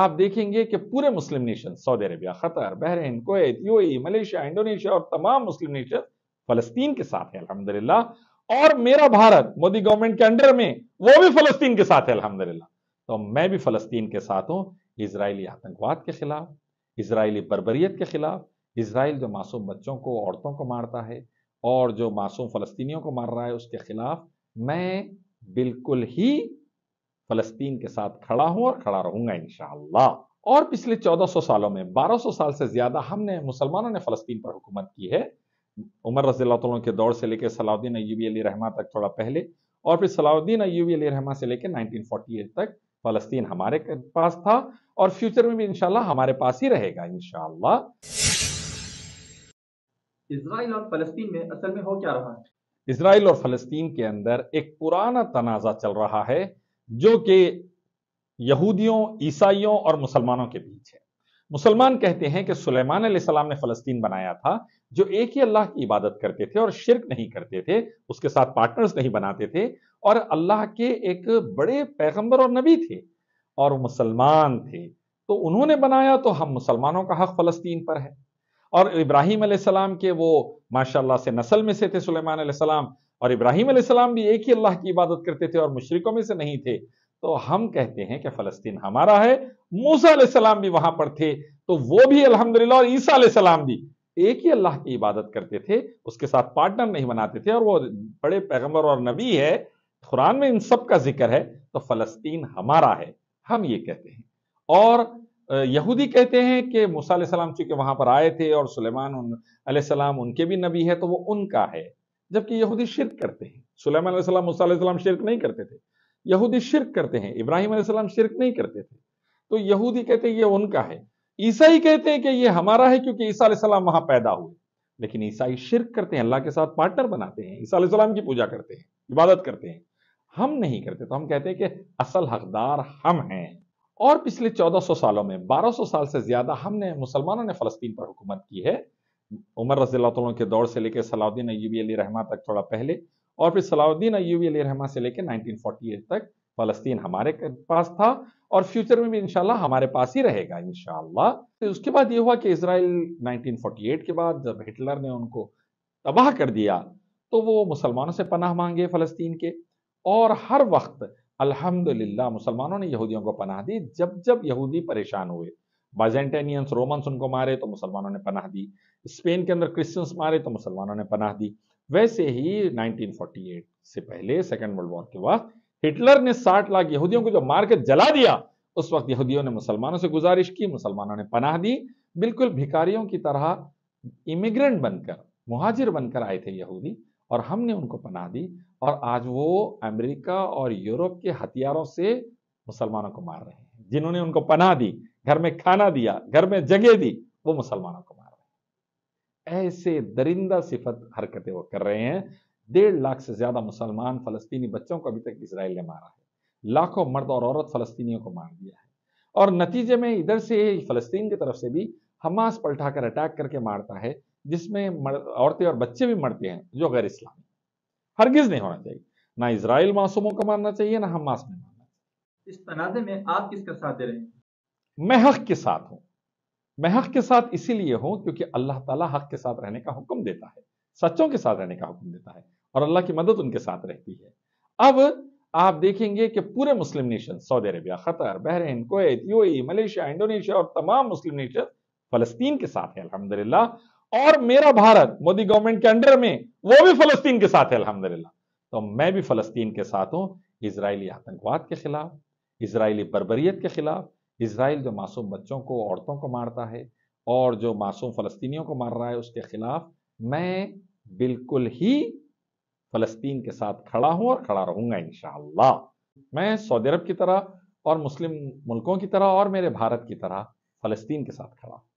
आप देखेंगे कि पूरे Muslim nation Saudi Arabia Qatar Bahrain कोत यूएई मलेशिया इंडोनेशिया और तमाम मुस्लिम नेशन फलस्तीन के साथ है अलहमदिल्ला और मेरा भारत मोदी गवर्नमेंट के अंडर में वो भी फलस्तीन के साथ है अलहमदिल्ला तो मैं भी फलस्तीन के साथ हूँ इसराइली आतंकवाद के खिलाफ इसराइली बरबरीत के खिलाफ इसराइल जो मासूम बच्चों को औरतों को मारता है और जो मासूम फलस्तीनियों को मार रहा है उसके खिलाफ मैं बिल्कुल ही फलस्तीन के साथ खड़ा हूं और खड़ा रहूंगा इनशाला और पिछले 1400 सालों में 1200 साल से ज्यादा हमने मुसलमानों ने फलस्तीन पर हुकूमत की है उमर रजील्ला के दौर से लेकर सलाउद्दीन अयूबी अली रहमा तक थोड़ा पहले और फिर सलाउद्दीन अयूबी अली रहमा से लेकर 1948 तक फलस्तीन हमारे पास था और फ्यूचर में भी इनशाला हमारे पास ही रहेगा इनशाला इसराइल और फलस्तीन में असल में हो क्या रहा है इसराइल और फलस्तीन के अंदर एक पुराना तनाजा चल रहा है जो कि यहूदियों ईसाइयों और मुसलमानों के बीच है मुसलमान कहते हैं कि सुलेमान सलाम ने फलस्तीन बनाया था जो एक ही अल्लाह की इबादत करते थे और शिरक नहीं करते थे उसके साथ पार्टनर्स नहीं बनाते थे और अल्लाह के एक बड़े पैगंबर और नबी थे और मुसलमान थे तो उन्होंने बनाया तो हम मुसलमानों का हक फ़लस्तीन पर है और इब्राहिम सलाम के वो माशाल्लाह से नस्ल में से थे सुलेमान सलाम और इब्राहिम सलाम भी एक ही अल्लाह की इबादत करते थे और मुशरकों में से नहीं थे तो हम कहते हैं कि फ़लस्तीन हमारा है मूसा सलाम भी वहां पर थे तो वो भी अल्हम्दुलिल्लाह और ईसा सलाम भी एक ही अल्लाह की इबादत करते थे उसके साथ पार्टनर नहीं बनाते थे और वो बड़े पैगंबर और नबी है कुरान में इन सब का जिक्र है तो फ़लस्तीन हमारा है हम ये कहते हैं और यहूदी कहते हैं कि मूसा सलाम चूंकि वहां पर आए थे और सुलेमान उन सलाम उनके भी नबी है तो वो उनका है जबकि यहूदी शिरक करते हैं सुलेमान सलाम मूसा सलाम शिरक नहीं करते थे यहूदी शिरक करते हैं इब्राहिम सलाम शिरक नहीं करते थे तो यहूदी कहते हैं ये उनका है ईसाई कहते हैं कि ये हमारा है क्योंकि ईसा सलाम वहां पैदा हुए लेकिन ईसाई शिरक करते हैं अल्लाह के साथ पार्टनर बनाते हैं ईसा सलाम की पूजा करते हैं इबादत करते हैं हम नहीं करते तो हम कहते हैं कि असल हकदार हम हैं और पिछले 1400 सालों में 1200 साल से ज्यादा हमने मुसलमानों ने फलस्तीन पर हुकूमत की है उमर रजील के दौर से लेकर सलाउद्दीन अयूबी अली रहमा तक थोड़ा पहले और फिर सलाउद्दीन अयूबी अली रहमा से लेकर नाइनटीन तक फलस्तीन हमारे पास था और फ्यूचर में भी इनशाला हमारे पास ही रहेगा इनशाला तो उसके बाद ये हुआ कि इसराइल 1948 के बाद जब हिटलर ने उनको तबाह कर दिया तो वो मुसलमानों से पनाह मांगे फलस्तीन के और हर वक्त अल्हम्दुलिल्लाह मुसलमानों ने यहूदियों को पनाह दी जब जब यहूदी परेशान हुए बाइजेंटेनियंस रोमन्स उनको मारे तो मुसलमानों ने पनाह दी स्पेन के अंदर क्रिश्चियंस मारे तो मुसलमानों ने पनाह दी वैसे ही 1948 से पहले सेकेंड वर्ल्ड वॉर के वक्त हिटलर ने 60 लाख यहूदियों को जो मार के जला दिया उस वक्त यहूदियों ने मुसलमानों से गुजारिश की मुसलमानों ने पनाह दी बिल्कुल भिखारियों की तरह इमिग्रेंट बनकर मुहाजिर बनकर आए थे यहूदी और हमने उनको पना दी और आज वो अमेरिका और यूरोप के हथियारों से मुसलमानों को मार रहे हैं जिन्होंने उनको पना दी घर में खाना दिया घर में जगह दी वो मुसलमानों को मार रहे हैं ऐसे दरिंदा सिफत हरकतें वो कर रहे हैं डेढ़ लाख से ज्यादा मुसलमान फलस्तीनी बच्चों को अभी तक इसराइल ने मारा है लाखों मर्द और औरत फलस्तीनियों को मार दिया है और नतीजे में इधर से फलस्तीन की तरफ से भी हमास पलटा कर अटैक करके मारता है जिसमें औरतें और बच्चे भी मरते हैं जो गैर इस्लामी हरगिज नहीं होना चाहिए ना इसराइल मासूमों को मानना चाहिए ना हम मासूम मानना चाहिए इस तनाजे में आप किसका साथ दे रहे हैं मैं हक के साथ हूँ मैं हक के साथ इसीलिए हूँ क्योंकि अल्लाह ताला हक के साथ रहने का हुक्म देता है सच्चों के साथ रहने का हुक्म देता है और अल्लाह की मदद उनके साथ रहती है अब आप देखेंगे कि पूरे Muslim nation Saudi Arabia Qatar Bahrain कोत यू मलेशिया इंडोनेशिया और तमाम मुस्लिम नेशन फलस्तीन के साथ है अलहमदिल्ला और मेरा भारत मोदी गवर्नमेंट के अंडर में वो भी फलस्तीन के साथ है अलहमदिल्ला तो मैं भी फलस्तीन के साथ हूँ इसराइली आतंकवाद के खिलाफ इसराइली बरबरीत के खिलाफ इसराइल जो मासूम बच्चों को औरतों को मारता है और जो मासूम फलस्तीनियों को मार रहा है उसके खिलाफ मैं बिल्कुल ही फलस्तीन के साथ खड़ा हूं और खड़ा रहूंगा इनशाला मैं सऊदी अरब की तरह और मुस्लिम मुल्कों की तरह और मेरे भारत की तरह फलस्तीन के साथ खड़ा हूं